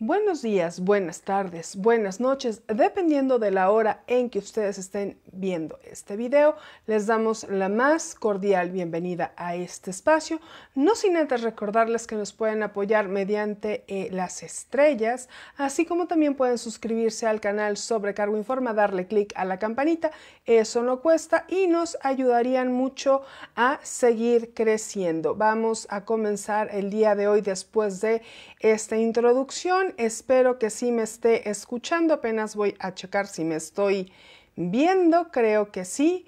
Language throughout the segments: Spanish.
Buenos días, buenas tardes, buenas noches, dependiendo de la hora en que ustedes estén viendo este video, les damos la más cordial bienvenida a este espacio, no sin antes recordarles que nos pueden apoyar mediante eh, las estrellas, así como también pueden suscribirse al canal cargo Informa, darle clic a la campanita, eso no cuesta y nos ayudarían mucho a seguir creciendo. Vamos a comenzar el día de hoy después de esta introducción Espero que sí me esté escuchando. Apenas voy a checar si me estoy viendo. Creo que sí.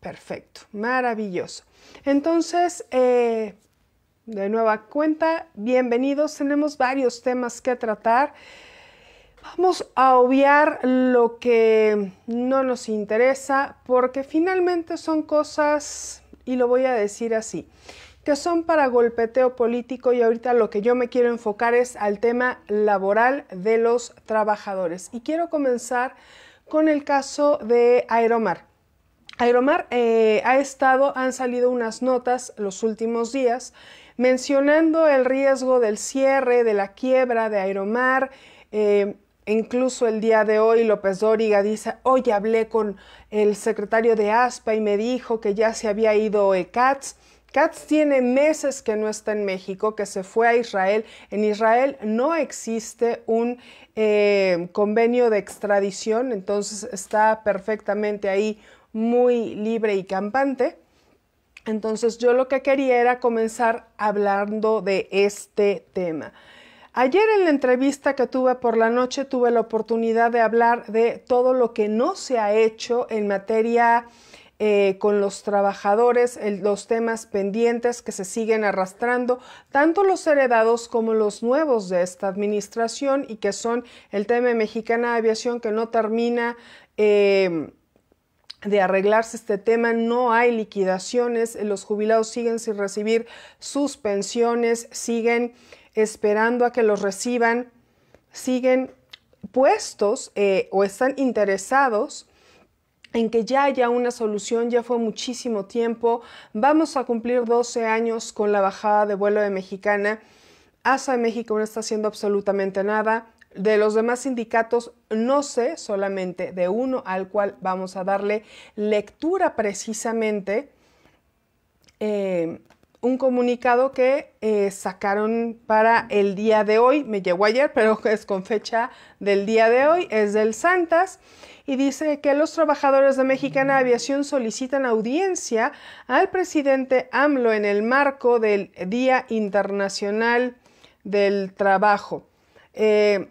Perfecto. Maravilloso. Entonces, eh, de nueva cuenta, bienvenidos. Tenemos varios temas que tratar. Vamos a obviar lo que no nos interesa porque finalmente son cosas, y lo voy a decir así, que son para golpeteo político y ahorita lo que yo me quiero enfocar es al tema laboral de los trabajadores. Y quiero comenzar con el caso de Aeromar. Aeromar eh, ha estado, han salido unas notas los últimos días mencionando el riesgo del cierre, de la quiebra de Aeromar. Eh, incluso el día de hoy López Dóriga dice, hoy hablé con el secretario de ASPA y me dijo que ya se había ido ECATS. Katz tiene meses que no está en México, que se fue a Israel. En Israel no existe un eh, convenio de extradición, entonces está perfectamente ahí muy libre y campante. Entonces yo lo que quería era comenzar hablando de este tema. Ayer en la entrevista que tuve por la noche tuve la oportunidad de hablar de todo lo que no se ha hecho en materia eh, con los trabajadores, los temas pendientes que se siguen arrastrando, tanto los heredados como los nuevos de esta administración y que son el tema mexicana de aviación que no termina. Em, de arreglarse este tema, no hay liquidaciones, los jubilados siguen sin recibir sus pensiones, siguen esperando a que los reciban, siguen puestos eh, o están interesados en que ya haya una solución, ya fue muchísimo tiempo, vamos a cumplir 12 años con la bajada de vuelo de Mexicana, ASA de México no está haciendo absolutamente nada, de los demás sindicatos no sé, solamente de uno al cual vamos a darle lectura precisamente. Eh, un comunicado que eh, sacaron para el día de hoy, me llegó ayer, pero es con fecha del día de hoy, es del Santas, y dice que los trabajadores de Mexicana Aviación solicitan audiencia al presidente AMLO en el marco del Día Internacional del Trabajo. Eh,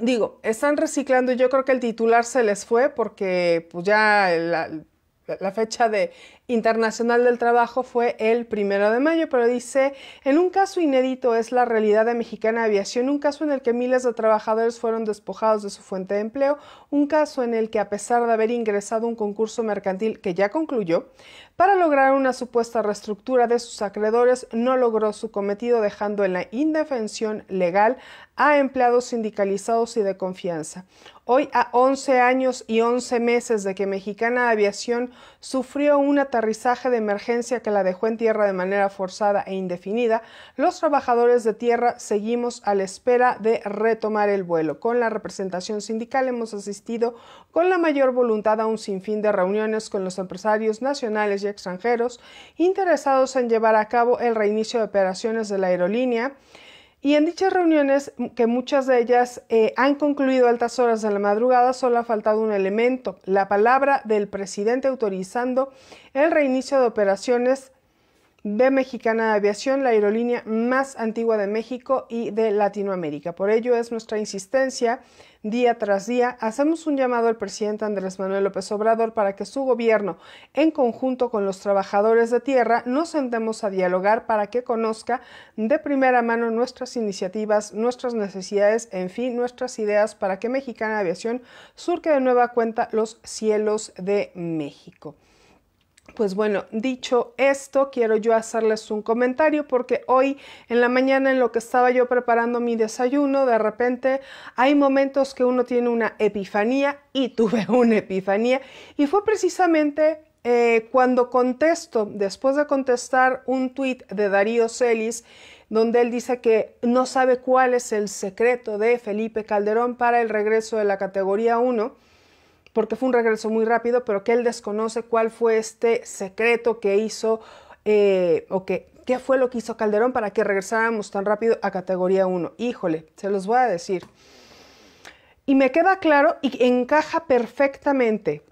digo, están reciclando, yo creo que el titular se les fue porque pues ya la fecha de Internacional del Trabajo fue el primero de mayo, pero dice, en un caso inédito es la realidad de Mexicana Aviación, un caso en el que miles de trabajadores fueron despojados de su fuente de empleo, un caso en el que a pesar de haber ingresado un concurso mercantil que ya concluyó, para lograr una supuesta reestructura de sus acreedores, no logró su cometido dejando en la indefensión legal a empleados sindicalizados y de confianza. Hoy, a 11 años y 11 meses de que Mexicana Aviación sufrió una aterrizaje de emergencia que la dejó en tierra de manera forzada e indefinida, los trabajadores de tierra seguimos a la espera de retomar el vuelo. Con la representación sindical hemos asistido con la mayor voluntad a un sinfín de reuniones con los empresarios nacionales y extranjeros interesados en llevar a cabo el reinicio de operaciones de la aerolínea y en dichas reuniones, que muchas de ellas eh, han concluido a altas horas de la madrugada, solo ha faltado un elemento, la palabra del presidente autorizando el reinicio de operaciones de Mexicana de Aviación, la aerolínea más antigua de México y de Latinoamérica. Por ello es nuestra insistencia día tras día. Hacemos un llamado al presidente Andrés Manuel López Obrador para que su gobierno, en conjunto con los trabajadores de tierra, nos sentemos a dialogar para que conozca de primera mano nuestras iniciativas, nuestras necesidades, en fin, nuestras ideas para que Mexicana Aviación surque de nueva cuenta los cielos de México. Pues bueno, dicho esto, quiero yo hacerles un comentario porque hoy en la mañana en lo que estaba yo preparando mi desayuno, de repente hay momentos que uno tiene una epifanía y tuve una epifanía y fue precisamente eh, cuando contesto, después de contestar un tuit de Darío Celis, donde él dice que no sabe cuál es el secreto de Felipe Calderón para el regreso de la categoría 1, porque fue un regreso muy rápido, pero que él desconoce cuál fue este secreto que hizo eh, o qué fue lo que hizo Calderón para que regresáramos tan rápido a categoría 1. Híjole, se los voy a decir. Y me queda claro y encaja perfectamente.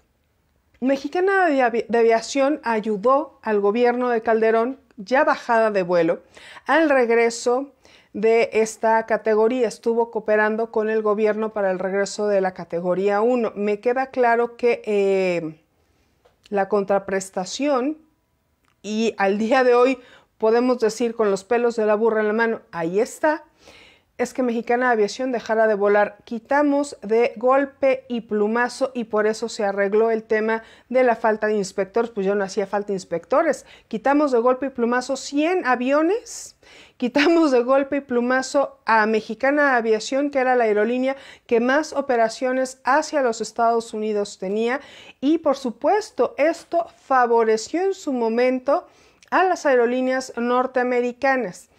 Mexicana de Aviación ayudó al gobierno de Calderón, ya bajada de vuelo, al regreso de esta categoría. Estuvo cooperando con el gobierno para el regreso de la categoría 1. Me queda claro que eh, la contraprestación y al día de hoy podemos decir con los pelos de la burra en la mano, ahí está, es que Mexicana Aviación dejara de volar. Quitamos de golpe y plumazo y por eso se arregló el tema de la falta de inspectores. Pues ya no hacía falta inspectores. Quitamos de golpe y plumazo 100 aviones Quitamos de golpe y plumazo a Mexicana Aviación, que era la aerolínea que más operaciones hacia los Estados Unidos tenía. Y por supuesto, esto favoreció en su momento a las aerolíneas norteamericanas.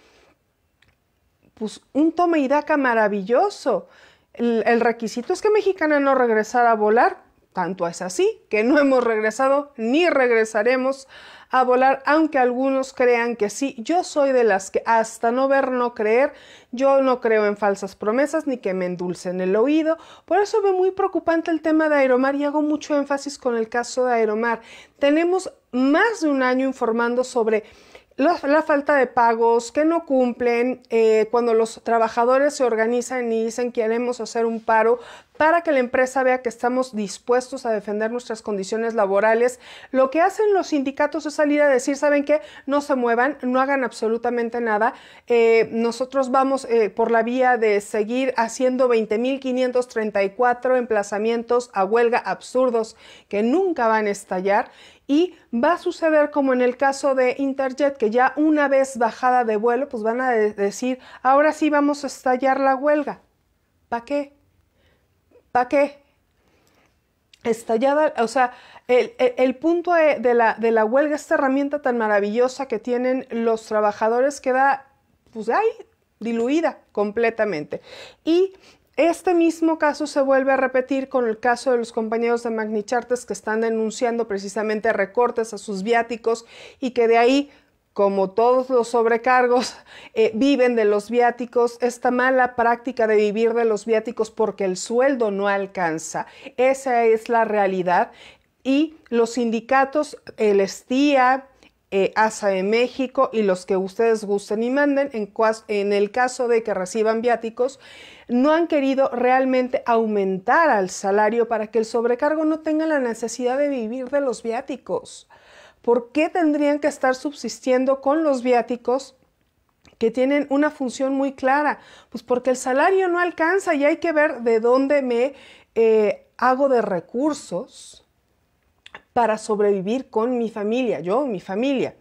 Pues un tome y daca maravilloso. El, el requisito es que Mexicana no regresara a volar. Tanto es así que no hemos regresado ni regresaremos a volar, aunque algunos crean que sí. Yo soy de las que hasta no ver, no creer. Yo no creo en falsas promesas ni que me endulcen el oído. Por eso veo muy preocupante el tema de Aeromar y hago mucho énfasis con el caso de Aeromar. Tenemos más de un año informando sobre la, falta de pagos que no cumplen, eh, cuando los trabajadores se organizan y dicen queremos hacer un paro para que la empresa vea que estamos dispuestos a defender nuestras condiciones laborales. Lo que hacen los sindicatos es salir a decir, ¿saben qué? No se muevan, no hagan absolutamente nada. Eh, nosotros vamos eh, por la vía de seguir haciendo 20.534 emplazamientos a huelga absurdos que nunca van a estallar y va a suceder como en el caso de Interjet, que ya una vez bajada de vuelo, pues van a decir, ahora sí vamos a estallar la huelga. ¿Para qué? Que Estallada, o sea, el, punto de, la, de la huelga, esta herramienta tan maravillosa que tienen los trabajadores queda, pues ahí, diluida completamente. Y este mismo caso se vuelve a repetir con el caso de los compañeros de Magnichartes que están denunciando precisamente recortes a sus viáticos y que de ahí como todos los sobrecargos, eh, viven de los viáticos, esta mala práctica de vivir de los viáticos porque el sueldo no alcanza. Esa es la realidad. Y los sindicatos, el STIA, ASA eh, de México y los que ustedes gusten y manden, en, en el caso de que reciban viáticos, no han querido realmente aumentar al salario para que el sobrecargo no tenga la necesidad de vivir de los viáticos. ¿por qué tendrían que estar subsistiendo con los viáticos que tienen una función muy clara? Pues porque el salario no alcanza y hay que ver de dónde me eh, hago de recursos para sobrevivir con mi familia, yo, mi familia.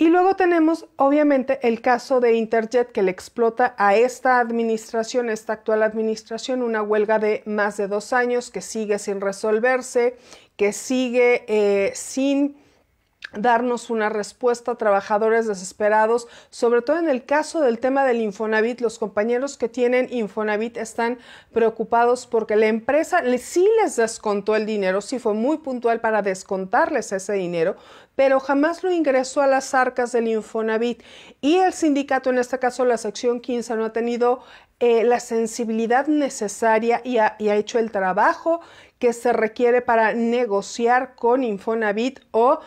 Y luego tenemos, obviamente, el caso de Interjet que le explota a esta administración, esta actual administración, una huelga de más de dos años que sigue sin resolverse, que sigue eh, sin darnos una respuesta, trabajadores desesperados, sobre todo en el caso del tema del Infonavit, los compañeros que tienen Infonavit están preocupados porque la empresa sí les descontó el dinero, sí fue muy puntual para descontarles ese dinero, pero jamás lo ingresó a las arcas del Infonavit y el sindicato, en este caso la sección 15, no ha tenido eh, la sensibilidad necesaria y ha hecho el trabajo que se requiere para negociar con Infonavit o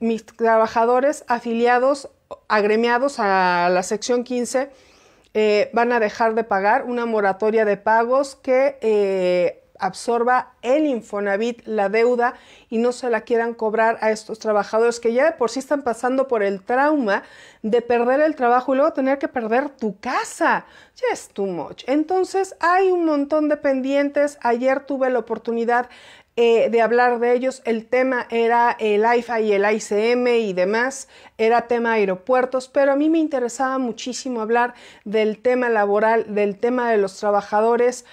mis trabajadores afiliados, agremiados a la sección 15, eh, van a dejar de pagar una moratoria de pagos que eh, absorba el Infonavit la deuda y no se la quieran cobrar a estos trabajadores que ya de por sí están pasando por el trauma de perder el trabajo y luego tener que perder tu casa. Ya es too much. Entonces hay un montón de pendientes. Ayer tuve la oportunidad eh, de hablar de ellos. El tema era eh, el IFA y el ICM y demás, era tema aeropuertos, pero a mí me interesaba muchísimo hablar del tema laboral, del tema de los trabajadores,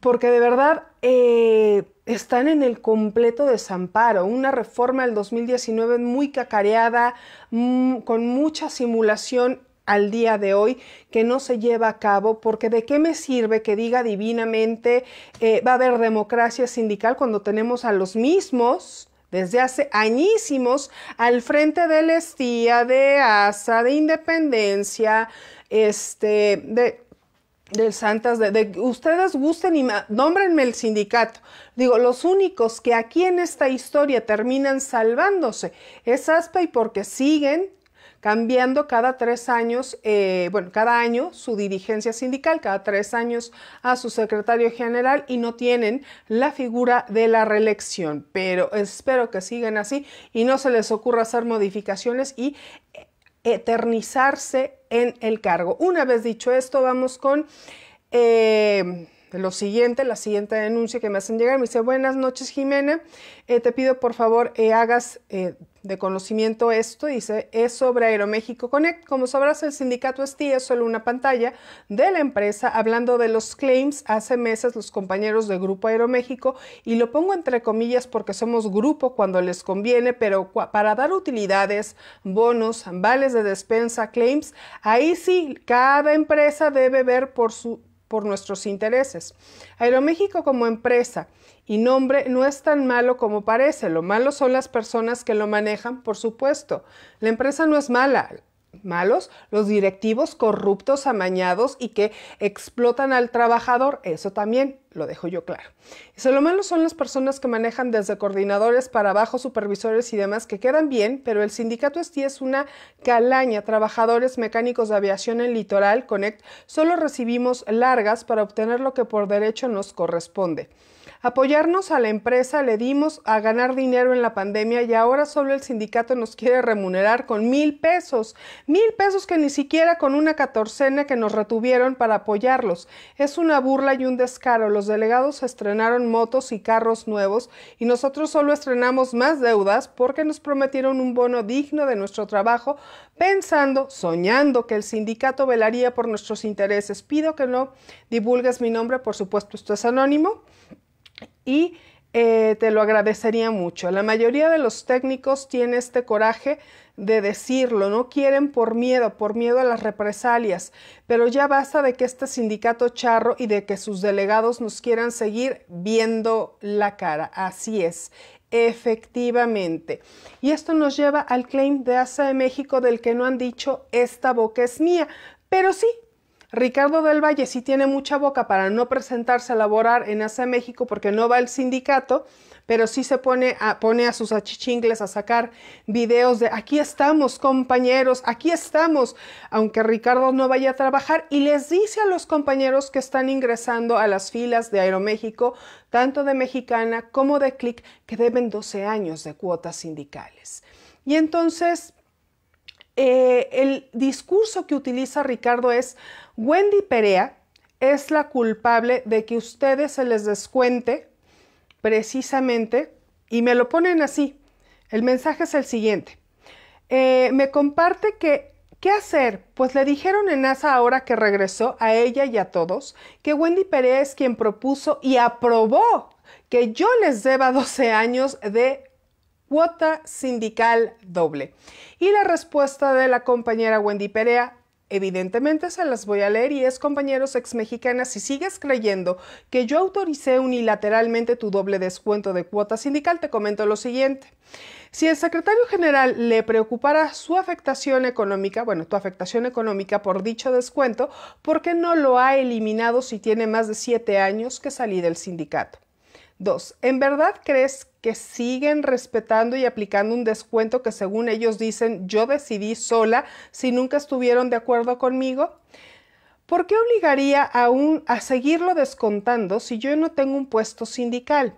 porque de verdad... Eh, están en el completo desamparo. Una reforma del 2019 muy cacareada, mm, con mucha simulación al día de hoy que no se lleva a cabo, porque de qué me sirve que diga divinamente eh, va a haber democracia sindical cuando tenemos a los mismos desde hace añísimos al frente del Estía, de ASA, de Independencia, este, de Santas, de, ustedes gusten y nombrenme el sindicato. Digo, los únicos que aquí en esta historia terminan salvándose es ASPA y porque siguen cambiando cada tres años, eh, bueno, cada año su dirigencia sindical, cada tres años a su secretario general y no tienen la figura de la reelección. Pero espero que sigan así y no se les ocurra hacer modificaciones y eternizarse en el cargo. Una vez dicho esto, vamos con... Eh, lo siguiente, la siguiente denuncia que me hacen llegar, me dice, buenas noches Jimena, eh, te pido por favor eh, hagas eh, de conocimiento esto, dice, es sobre Aeroméxico Connect. Como sabrás, el sindicato STI es solo una pantalla de la empresa hablando de los claims. Hace meses los compañeros de Grupo Aeroméxico, y lo pongo entre comillas porque somos grupo cuando les conviene, pero para dar utilidades, bonos, vales de despensa, claims, ahí sí, cada empresa debe ver por su por nuestros intereses. Aeroméxico como empresa y nombre no es tan malo como parece. Lo malo son las personas que lo manejan, por supuesto. La empresa no es mala, malos, los directivos corruptos, amañados y que explotan al trabajador, eso también lo dejo yo claro. Y lo malo son las personas que manejan desde coordinadores para abajo, supervisores y demás que quedan bien, pero el sindicato STI es una calaña. Trabajadores mecánicos de aviación en Litoral Connect solo recibimos largas para obtener lo que por derecho nos corresponde. Apoyarnos a la empresa le dimos a ganar dinero en la pandemia y ahora solo el sindicato nos quiere remunerar con mil pesos, mil pesos que ni siquiera con una catorcena que nos retuvieron para apoyarlos. Es una burla y un descaro. Los delegados estrenaron motos y carros nuevos y nosotros solo estrenamos más deudas porque nos prometieron un bono digno de nuestro trabajo pensando, soñando que el sindicato velaría por nuestros intereses. Pido que no divulgues mi nombre, por supuesto esto es anónimo y eh, te lo agradecería mucho. La mayoría de los técnicos tiene este coraje de decirlo, no quieren por miedo, por miedo a las represalias, pero ya basta de que este sindicato charro y de que sus delegados nos quieran seguir viendo la cara. Así es. Efectivamente. Y esto nos lleva al claim de ASA de México del que no han dicho esta boca es mía. Pero sí, Ricardo del Valle sí tiene mucha boca para no presentarse a laborar en hace México porque no va el sindicato, pero sí se pone a, pone a sus achichingles a sacar videos de aquí estamos compañeros, aquí estamos, aunque Ricardo no vaya a trabajar y les dice a los compañeros que están ingresando a las filas de Aeroméxico, tanto de Mexicana como de CLIC, que deben 12 años de cuotas sindicales. Y entonces eh, el discurso que utiliza Ricardo es, Wendy Perea es la culpable de que ustedes se les descuente precisamente, y me lo ponen así, el mensaje es el siguiente, eh, me comparte que, ¿qué hacer? Pues le dijeron en NASA ahora que regresó a ella y a todos que Wendy Perea es quien propuso y aprobó que yo les deba 12 años de cuota sindical doble. Y la respuesta de la compañera Wendy Perea Evidentemente se las voy a leer y es compañeros ex mexicanas, si sigues creyendo que yo autoricé unilateralmente tu doble descuento de cuota sindical, te comento lo siguiente. Si el secretario general le preocupara su afectación económica, bueno, tu afectación económica por dicho descuento, ¿por qué no lo ha eliminado si tiene más de siete años que salí del sindicato? ¿en verdad crees que siguen respetando y aplicando un descuento que según ellos dicen yo decidí sola si nunca estuvieron de acuerdo conmigo? ¿Por qué obligaría aún a seguirlo descontando si yo no tengo un puesto sindical?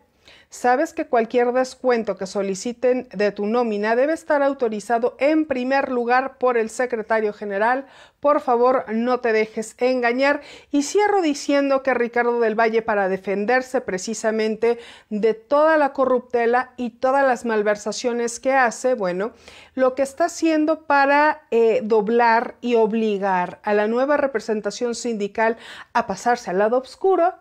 sabes que cualquier descuento que soliciten de tu nómina debe estar autorizado en primer lugar por el secretario general. Por favor, no te dejes engañar. Y cierro diciendo que Ricardo del Valle, para defenderse precisamente de toda la corruptela y todas las malversaciones que hace, bueno, lo que está haciendo para eh, doblar y obligar a la nueva representación sindical a pasarse al lado oscuro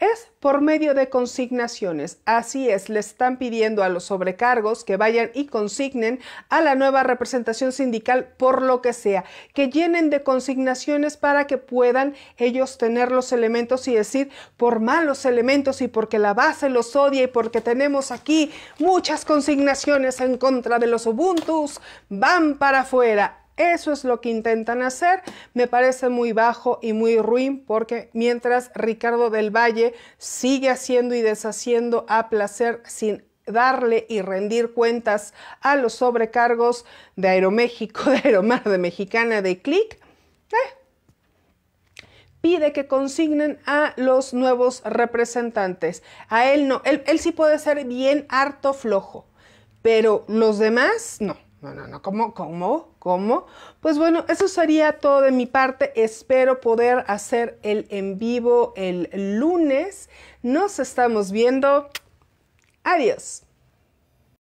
es por medio de consignaciones. Así es, le están pidiendo a los sobrecargos que vayan y consignen a la nueva representación sindical por lo que sea, que llenen de consignaciones para que puedan ellos tener los elementos y decir por malos elementos y porque la base los odia y porque tenemos aquí muchas consignaciones en contra de los Ubuntu, van para afuera. Eso es lo que intentan hacer. Me parece muy bajo y muy ruin porque mientras Ricardo del Valle sigue haciendo y deshaciendo a placer sin darle y rendir cuentas a los sobrecargos de Aeroméxico, de Aeromar, de Mexicana, de CLIC, eh, pide que consignen a los nuevos representantes. A él no, él sí puede ser bien harto flojo, pero los demás no. No, no, no, ¿cómo? ¿Cómo? ¿Cómo? Pues bueno, eso sería todo de mi parte. Espero poder hacer el en vivo el lunes. Nos estamos viendo. Adiós.